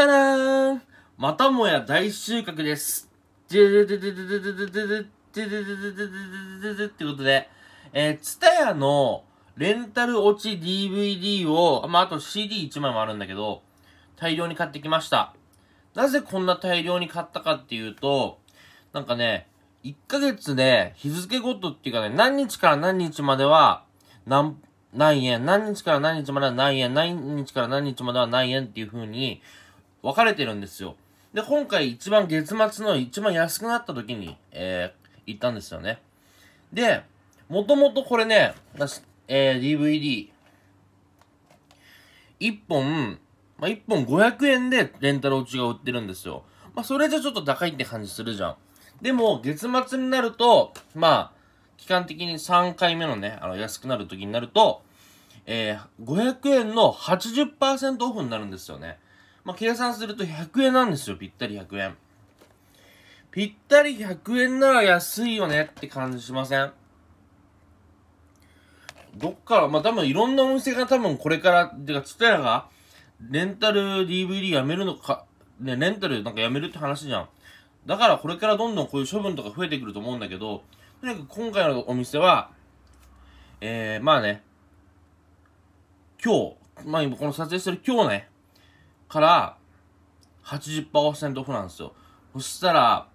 たらーんまたもや大収穫です。ってことで、えー、ツタヤのレンタル落ち DVD を、まあ、あと CD1 枚もあるんだけど、大量に買ってきました。なぜこんな大量に買ったかっていうと、なんかね、1ヶ月で日付ごとっていうかね、何日から何日までは何、何円、何日から何日までは何円、何日から何日までは何円っていう風に、分かれてるんですよ。で、今回一番月末の一番安くなった時に、えー、行ったんですよね。で、もともとこれね、えー、DVD、1本、まあ、1本500円でレンタル落ちが売ってるんですよ。まあ、それじゃちょっと高いって感じするじゃん。でも、月末になると、まあ、期間的に3回目のね、あの、安くなる時になると、えー、500円の80%オフになるんですよね。まあ、計算すると100円なんですよ。ぴったり100円。ぴったり100円なら安いよねって感じしませんどっから、まあ、多分いろんなお店が多分これから、てか、つたやが、レンタル DVD やめるのか、ね、レンタルなんかやめるって話じゃん。だからこれからどんどんこういう処分とか増えてくると思うんだけど、とにかく今回のお店は、えー、まあね、今日、まあ今この撮影してる今日ね、から80%オフなんですよ。そしたら、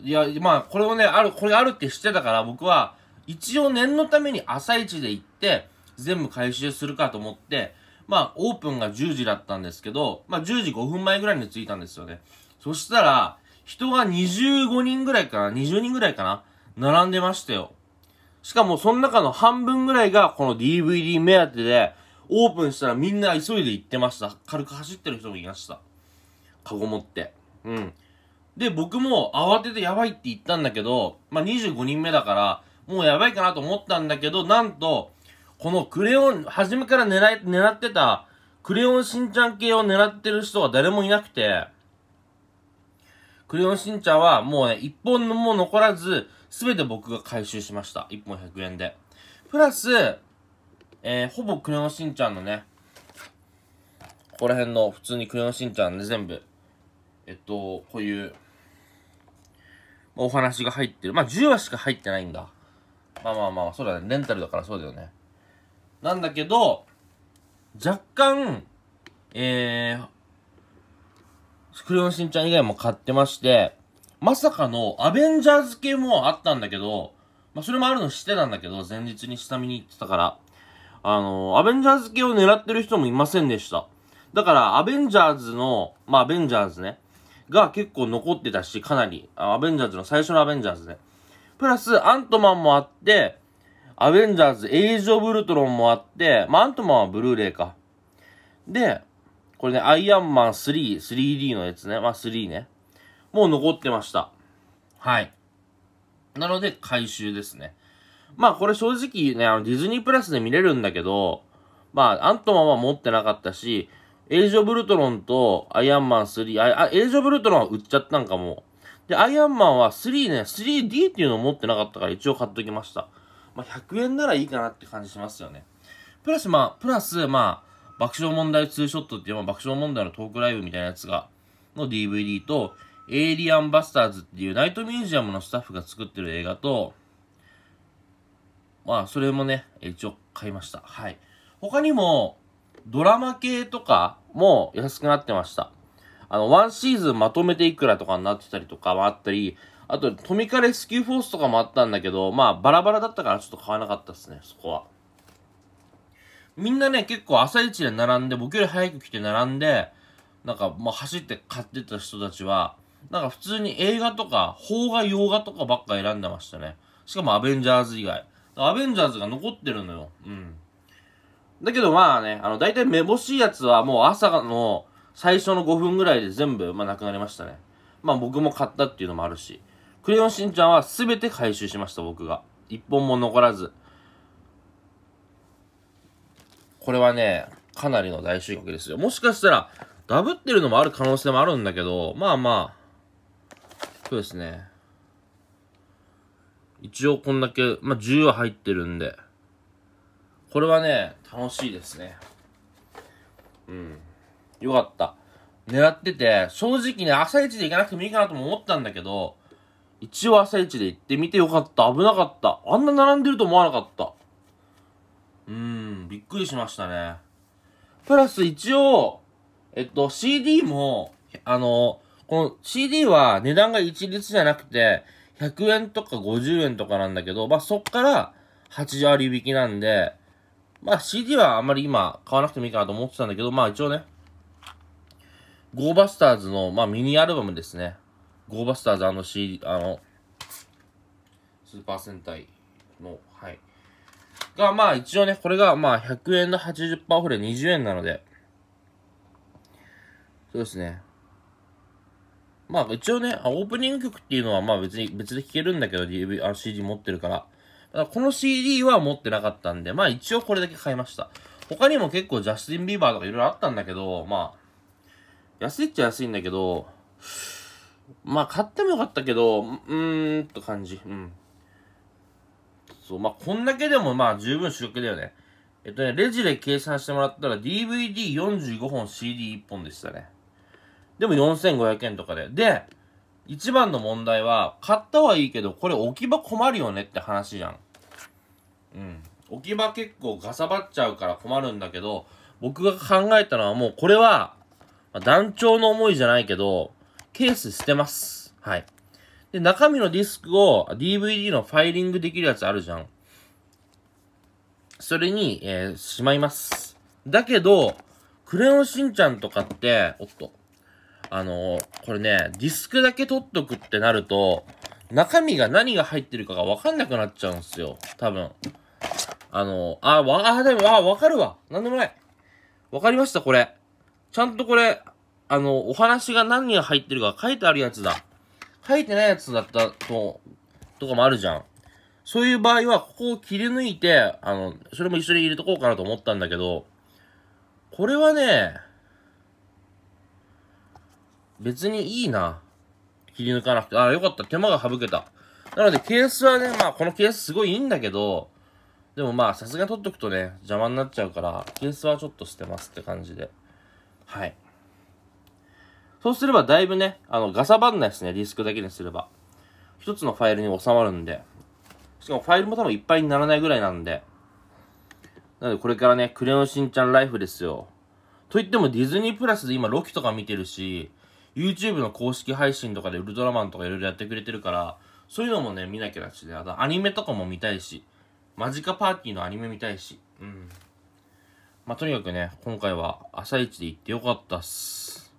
いや、まあ、これをね、ある、これあるって知ってたから、僕は、一応念のために朝一で行って、全部回収するかと思って、まあ、オープンが10時だったんですけど、まあ、10時5分前ぐらいに着いたんですよね。そしたら、人が25人ぐらいかな ?20 人ぐらいかな並んでましたよ。しかも、その中の半分ぐらいが、この DVD 目当てで、オープンしたらみんな急いで行ってました。軽く走ってる人もいました。カゴ持って。うん。で、僕も慌ててやばいって言ったんだけど、まあ、25人目だから、もうやばいかなと思ったんだけど、なんと、このクレヨン、初めから狙い、狙ってた、クレヨンしんちゃん系を狙ってる人は誰もいなくて、クレヨンしんちゃんはもうね、一本も残らず、すべて僕が回収しました。一本100円で。プラス、えー、ほぼクレヨンしんちゃんのね、ここら辺の普通にクレヨンしんちゃんで、全部、えっと、こういう、お話が入ってる。まあ、10話しか入ってないんだ。まあまあまあ、そうだね。レンタルだからそうだよね。なんだけど、若干、えー、クレヨンしんちゃん以外も買ってまして、まさかのアベンジャーズ系もあったんだけど、まあそれもあるの知ってたんだけど、前日に下見に行ってたから。あの、アベンジャーズ系を狙ってる人もいませんでした。だから、アベンジャーズの、まあ、アベンジャーズね、が結構残ってたし、かなり、アベンジャーズの最初のアベンジャーズね。プラス、アントマンもあって、アベンジャーズ、エイジ・オブ・ルトロンもあって、まあ、アントマンはブルーレイか。で、これね、アイアンマン3、3D のやつね。まあ、3ね。もう残ってました。はい。なので、回収ですね。まあこれ正直ね、あのディズニープラスで見れるんだけど、まあアントマンは持ってなかったし、エイジオブルトロンとアイアンマン3、あ、あエイジオブルトロンは売っちゃったんかも。で、アイアンマンは3ね、3D っていうのを持ってなかったから一応買っときました。まあ100円ならいいかなって感じしますよね。プラスまあ、プラスまあ、爆笑問題ツーショットっていう、まあ、爆笑問題のトークライブみたいなやつが、の DVD と、エイリアンバスターズっていうナイトミュージアムのスタッフが作ってる映画と、まあ、それもね、一応買いました。はい。他にも、ドラマ系とかも安くなってました。あの、ワンシーズンまとめていくらとかになってたりとかもあったり、あと、トミカレスキューフォースとかもあったんだけど、まあ、バラバラだったからちょっと買わなかったですね、そこは。みんなね、結構朝一で並んで、僕より早く来て並んで、なんか、まあ、走って買ってた人たちは、なんか普通に映画とか、邦画、洋画とかばっか選んでましたね。しかもアベンジャーズ以外。アベンジャーズが残ってるのよ。うん。だけどまあね、あの、大体めぼしいやつはもう朝の最初の5分ぐらいで全部、まあ、なくなりましたね。まあ僕も買ったっていうのもあるし。クレヨンしんちゃんは全て回収しました、僕が。一本も残らず。これはね、かなりの大収穫ですよ。もしかしたら、ダブってるのもある可能性もあるんだけど、まあまあ、そうですね。一応こんだけ、まあ、10は入ってるんで、これはね、楽しいですね。うん。よかった。狙ってて、正直ね、朝一で行かなくてもいいかなとも思ったんだけど、一応朝一で行ってみてよかった。危なかった。あんな並んでると思わなかった。うーん、びっくりしましたね。プラス一応、えっと、CD も、あの、この CD は値段が一律じゃなくて、100円とか50円とかなんだけど、まあ、そっから80割引きなんで、まあ、CD はあんまり今買わなくてもいいかなと思ってたんだけど、まあ一応ね、ゴーバスターズの、まあ、ミニアルバムですね。ゴーバスターズあの CD、あの、スーパー戦隊の、はい。が、まあ一応ね、これがまあ100円の80%オフで20円なので、そうですね。まあ一応ね、オープニング曲っていうのはまあ別に、別で聴けるんだけど、DV、あ CD 持ってるから。だからこの CD は持ってなかったんで、まあ一応これだけ買いました。他にも結構ジャスティン・ビーバーとかいろいろあったんだけど、まあ、安いっちゃ安いんだけど、まあ買ってもよかったけど、うーんと感じ。うん。そう、まあこんだけでもまあ十分主力だよね。えっとね、レジで計算してもらったら DVD45 本 CD1 本でしたね。でも4500円とかで。で、一番の問題は、買ったはいいけど、これ置き場困るよねって話じゃん。うん。置き場結構ガサばっちゃうから困るんだけど、僕が考えたのはもうこれは、団長の思いじゃないけど、ケース捨てます。はい。で、中身のディスクを DVD のファイリングできるやつあるじゃん。それに、えー、しまいます。だけど、クレヨンしんちゃんとかって、おっと。あのー、これね、ディスクだけ取っとくってなると、中身が何が入ってるかがわかんなくなっちゃうんすよ。多分。あのー、あ、わ、あ、でも、あ、わかるわ。なんでもない。わかりました、これ。ちゃんとこれ、あの、お話が何が入ってるか書いてあるやつだ。書いてないやつだったと、とかもあるじゃん。そういう場合は、ここを切り抜いて、あの、それも一緒に入れとこうかなと思ったんだけど、これはね、別にいいな。切り抜かなくて。ああ、よかった。手間が省けた。なので、ケースはね、まあ、このケースすごいいいんだけど、でもまあ、さすがに取っとくとね、邪魔になっちゃうから、ケースはちょっと捨てますって感じで。はい。そうすれば、だいぶね、あの、ガサばんないですね、ディスクだけにすれば。一つのファイルに収まるんで。しかも、ファイルも多分いっぱいにならないぐらいなんで。なので、これからね、クレヨンしんちゃんライフですよ。といっても、ディズニープラスで今、ロキとか見てるし、YouTube の公式配信とかでウルトラマンとかいろいろやってくれてるから、そういうのもね、見なきゃだしね。あと、アニメとかも見たいし、マジカパーティーのアニメ見たいし、うん。まあ、とにかくね、今回は朝一で行ってよかったっす。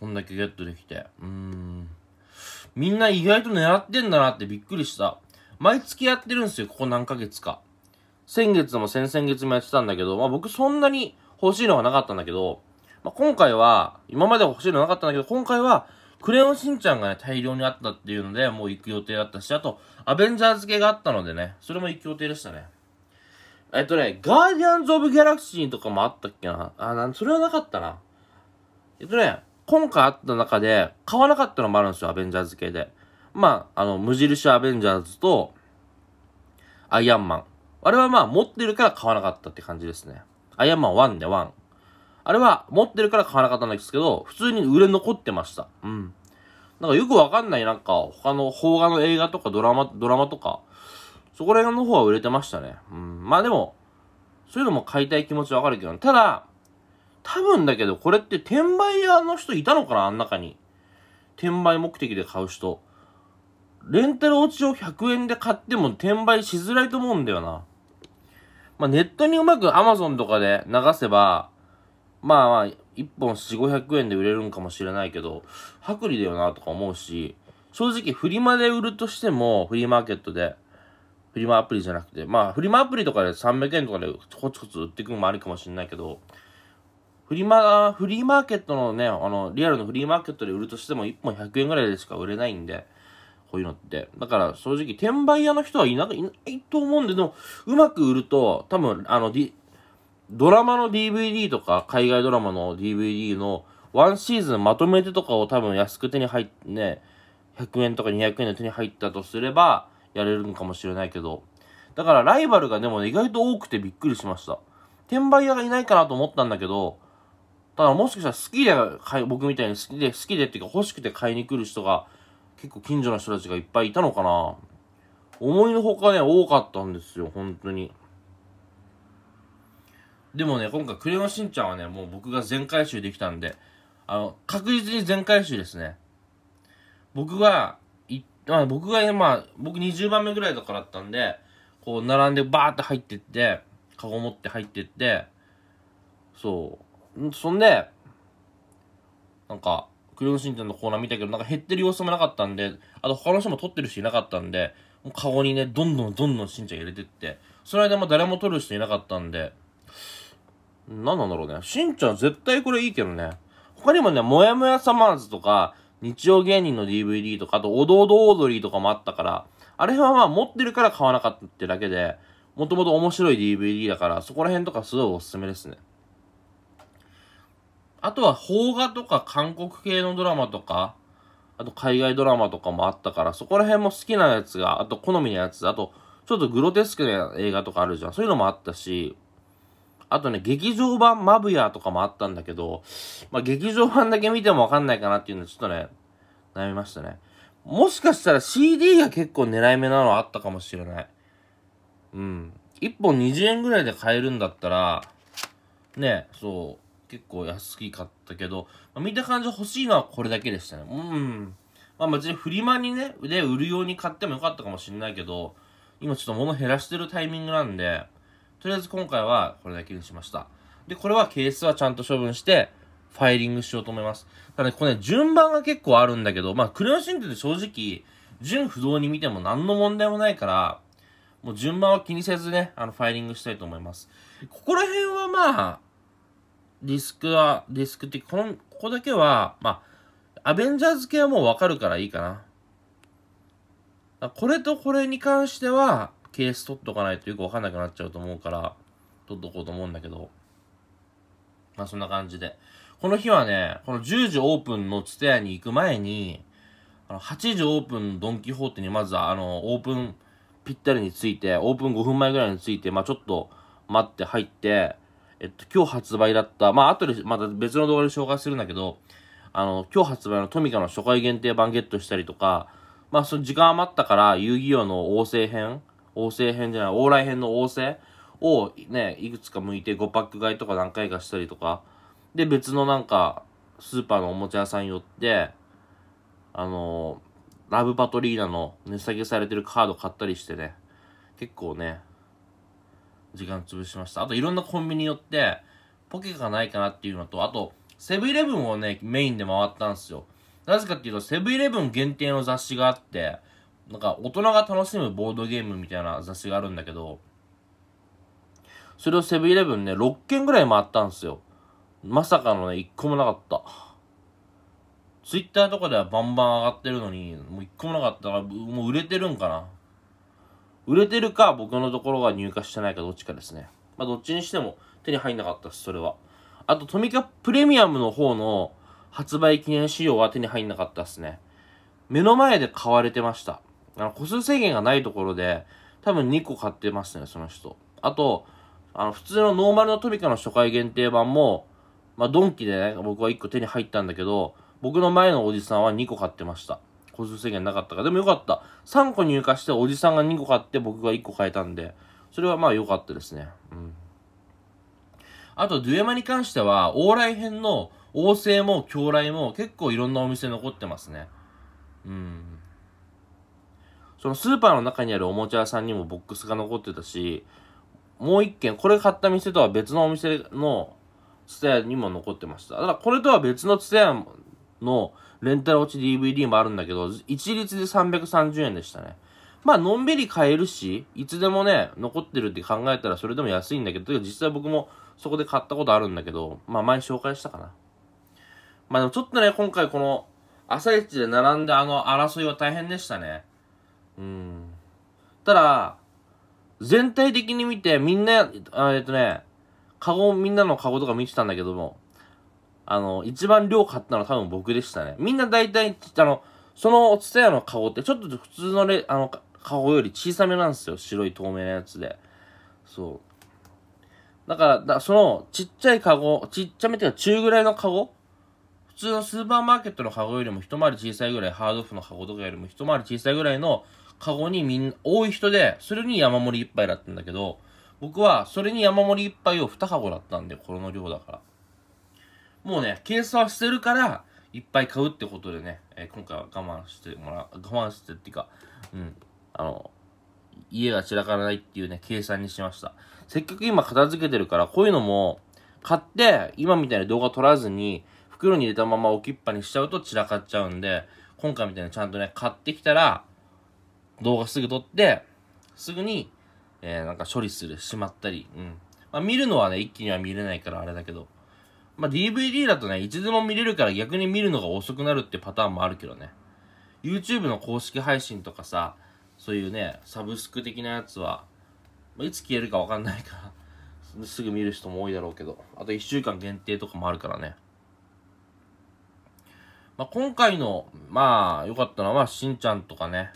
こんだけゲットできて。うーん。みんな意外と狙ってんだなってびっくりした。毎月やってるんですよ、ここ何ヶ月か。先月も先々月もやってたんだけど、まあ僕そんなに欲しいのはなかったんだけど、まあ、今回は、今まで欲しいのなかったんだけど、今回は、クレヨンしんちゃんがね、大量にあったっていうので、もう行く予定だったし、あと、アベンジャーズ系があったのでね、それも行く予定でしたね。えっとね、ガーディアンズ・オブ・ギャラクシーとかもあったっけな。あ、なん、それはなかったな。えっとね、今回あった中で、買わなかったのもあるんですよ、アベンジャーズ系で。まあ、あの、無印アベンジャーズと、アイアンマン。あれはまあ、持ってるから買わなかったって感じですね。アイアンマン1ね、1。あれは持ってるから買わなかったんですけど、普通に売れ残ってました。うん。なんかよくわかんない、なんか、他の邦画の映画とかドラマ、ドラマとか、そこら辺の方は売れてましたね。うん。まあでも、そういうのも買いたい気持ちわかるけど、ただ、多分だけど、これって転売屋の人いたのかなあん中に。転売目的で買う人。レンタル落ちを100円で買っても転売しづらいと思うんだよな。まあ、ネットにうまく Amazon とかで流せば、まあ、まあ、1本4、500円で売れるんかもしれないけど、薄利だよなとか思うし、正直フリマで売るとしても、フリーマーケットで、フリマアプリじゃなくて、まあ、フリマアプリとかで300円とかでコツコツ売っていくのもありかもしれないけど、フリマ、フリーマーケットのね、あの、リアルのフリーマーケットで売るとしても1本100円ぐらいでしか売れないんで、こういうのって。だから、正直、転売屋の人はいないと思うんで、でも、うまく売ると、多分、あの、ドラマの DVD とか、海外ドラマの DVD のワンシーズンまとめてとかを多分安く手に入ってね、100円とか200円で手に入ったとすれば、やれるのかもしれないけど。だからライバルがでも、ね、意外と多くてびっくりしました。転売屋がいないかなと思ったんだけど、ただもしかしたら好きで僕みたいに好きで、好きでっていうか欲しくて買いに来る人が、結構近所の人たちがいっぱいいたのかな。思いのほかね、多かったんですよ、本当に。でもね、今回、クレヨンしんちゃんはね、もう僕が全回収できたんで、あの、確実に全回収ですね。僕が、い、まあ僕が今、まあ、僕20番目ぐらいだからだったんで、こう、並んでバーって入ってって、カゴ持って入ってって、そう。そんで、なんか、クレヨンしんちゃんのコーナー見たけど、なんか減ってる様子もなかったんで、あと他の人も撮ってる人いなかったんで、もうカゴにね、どんどんどんどんしんちゃん入れてって、その間も誰も撮る人いなかったんで、何なんだろうね。しんちゃん絶対これいいけどね。他にもね、もやもやサマーズとか、日曜芸人の DVD とか、あと、おどおどオードリーとかもあったから、あれはまあ持ってるから買わなかったってだけで、もともと面白い DVD だから、そこら辺とかすごいおすすめですね。あとは、邦画とか韓国系のドラマとか、あと海外ドラマとかもあったから、そこら辺も好きなやつが、あと好みのやつ、あと、ちょっとグロテスクな映画とかあるじゃん。そういうのもあったし、あとね、劇場版マブヤとかもあったんだけど、まあ、劇場版だけ見てもわかんないかなっていうので、ちょっとね、悩みましたね。もしかしたら CD が結構狙い目なのあったかもしれない。うん。1本20円ぐらいで買えるんだったら、ね、そう、結構安き買ったけど、まあ、見た感じ欲しいのはこれだけでしたね。うん。まあ別にフリマにね、で売るように買ってもよかったかもしれないけど、今ちょっと物減らしてるタイミングなんで、とりあえず今回はこれだけにしました。で、これはケースはちゃんと処分して、ファイリングしようと思います。ただね、これね、順番が結構あるんだけど、まあ、クレヨンしんって正直、順不動に見ても何の問題もないから、もう順番は気にせずね、あの、ファイリングしたいと思います。ここら辺はまあ、ディスクは、ディスクって、この、ここだけは、まあ、アベンジャーズ系はもうわかるからいいかな。これとこれに関しては、ケース取っとかないとよくわかんなくなっちゃうと思うから、取っとこうと思うんだけど。まあそんな感じで。この日はね、この10時オープンのツテヤに行く前に、あの8時オープンのドンキホーテにまずはあの、オープンぴったりについて、オープン5分前ぐらいについて、まあちょっと待って入って、えっと、今日発売だった、まあ後でまた別の動画で紹介するんだけど、あの、今日発売のトミカの初回限定版ゲットしたりとか、まあその時間余ったから遊戯王の王政編、王政編じゃない、往来編の王政をね、いくつか向いて5パック買いとか何回かしたりとか、で、別のなんか、スーパーのおもちゃ屋さん寄って、あのー、ラブパトリーナの値下げされてるカード買ったりしてね、結構ね、時間潰しました。あといろんなコンビニ寄って、ポケがないかなっていうのと、あと、セブンイレブンをね、メインで回ったんですよ。なぜかっていうと、セブンイレブン限定の雑誌があって、なんか大人が楽しむボードゲームみたいな雑誌があるんだけど、それをセブンイレブンね、6件ぐらい回ったんですよ。まさかのね、1個もなかった。ツイッターとかではバンバン上がってるのに、もう1個もなかったから、もう売れてるんかな。売れてるか、僕のところが入荷してないかどっちかですね。まあ、どっちにしても手に入んなかったです、それは。あと、トミカプレミアムの方の発売記念仕様は手に入んなかったですね。目の前で買われてました。あの個数制限がないところで、多分2個買ってますね、その人。あと、あの、普通のノーマルのトミカの初回限定版も、まあ、ドンキでね、僕は1個手に入ったんだけど、僕の前のおじさんは2個買ってました。個数制限なかったから。でもよかった。3個入荷しておじさんが2個買って僕が1個買えたんで、それはまあ良かったですね。うん。あと、デュエマに関しては、往来編の王星も狂来も結構いろんなお店残ってますね。うん。そのスーパーの中にあるおもちゃ屋さんにもボックスが残ってたし、もう一軒、これ買った店とは別のお店のツタヤにも残ってました。だからこれとは別のツタヤのレンタル落ち DVD もあるんだけど、一律で330円でしたね。まあ、のんびり買えるし、いつでもね、残ってるって考えたらそれでも安いんだけど、実際僕もそこで買ったことあるんだけど、まあ前紹介したかな。まあでもちょっとね、今回この朝一で並んであの争いは大変でしたね。うんただ全体的に見てみんなえっとねカゴみんなのカゴとか見てたんだけどもあの一番量買ったのは多分僕でしたねみんな大体あのそのお蔦屋のカゴってちょっと普通のレあのカゴより小さめなんですよ白い透明なやつでそうだからだそのちっちゃいカゴちっちゃめっていうか中ぐらいのカゴ普通のスーパーマーケットのカゴよりも一回り小さいぐらい、ハードオフのカゴとかよりも一回り小さいぐらいのカゴにみんな、多い人で、それに山盛り一杯だったんだけど、僕はそれに山盛り一杯を二箱だったんで、この量だから。もうね、計算はしてるから、いっぱい買うってことでね、えー、今回は我慢してもらう、我慢してっていうか、うん、あの、家が散らからないっていうね、計算にしました。せっかく今片付けてるから、こういうのも、買って、今みたいに動画撮らずに、袋に入れたまま置きっぱにしちゃうと散らかっちゃうんで、今回みたいにちゃんとね、買ってきたら、動画すぐ撮って、すぐに、えー、なんか処理する、しまったり、うん。まあ、見るのはね、一気には見れないからあれだけど、まあ、DVD だとね、いつでも見れるから逆に見るのが遅くなるってパターンもあるけどね。YouTube の公式配信とかさ、そういうね、サブスク的なやつは、まあ、いつ消えるかわかんないから すぐ見る人も多いだろうけど、あと1週間限定とかもあるからね。まあ、今回の、まあ、良かったのは、しんちゃんとかね、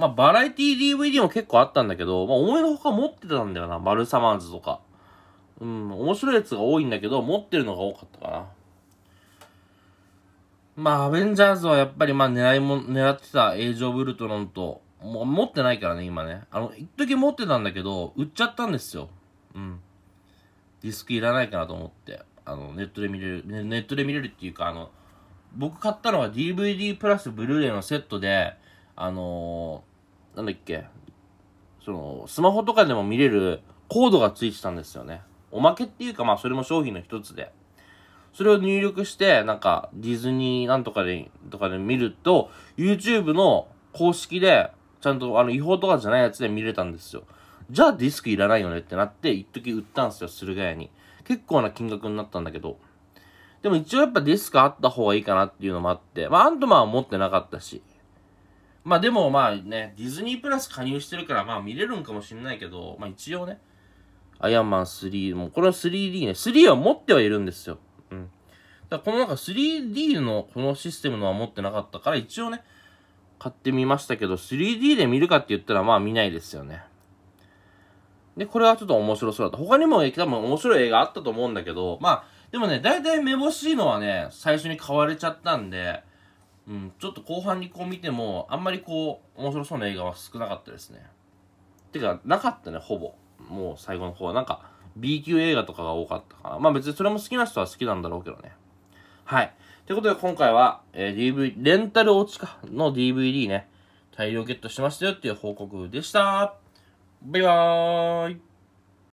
まあ、バラエティ DVD も結構あったんだけど、まあ、思いのほか持ってたんだよな。マルサマンズとか。うん、面白いやつが多いんだけど、持ってるのが多かったかな。まあ、アベンジャーズはやっぱり、まあ、狙いも、狙ってた、エイジオブ・ルトロンと、もう持ってないからね、今ね。あの、一時持ってたんだけど、売っちゃったんですよ。うん。ディスクいらないかなと思って。あの、ネットで見れる、ネットで見れるっていうか、あの、僕買ったのは DVD プラスブルーレイのセットで、あのーなんだっけ、その、スマホとかでも見れるコードがついてたんですよね。おまけっていうか、まあ、それも商品の一つで。それを入力して、なんか、ディズニーなんとかで、とかで見ると、YouTube の公式で、ちゃんと、あの、違法とかじゃないやつで見れたんですよ。じゃあディスクいらないよねってなって、一時売ったんですよ、駿河屋に。結構な金額になったんだけど。でも一応やっぱディスクあった方がいいかなっていうのもあって、まあ、アントマンは持ってなかったし。まあでもまあね、ディズニープラス加入してるからまあ見れるんかもしんないけど、まあ一応ね、アイアンマン3、もうこれは 3D ね、3は持ってはいるんですよ。うん。だこのなんか 3D のこのシステムのは持ってなかったから一応ね、買ってみましたけど、3D で見るかって言ったらまあ見ないですよね。で、これはちょっと面白そうだった。他にも多分面白い映画あったと思うんだけど、まあ、でもね、大体たぼしいのはね、最初に買われちゃったんで、うん、ちょっと後半にこう見ても、あんまりこう、面白そうな映画は少なかったですね。てか、なかったね、ほぼ。もう最後の方は。なんか、B 級映画とかが多かったかな。まあ別にそれも好きな人は好きなんだろうけどね。はい。ということで今回は、えー、d v レンタル落ちかの DVD ね、大量ゲットしましたよっていう報告でした。バイバーイ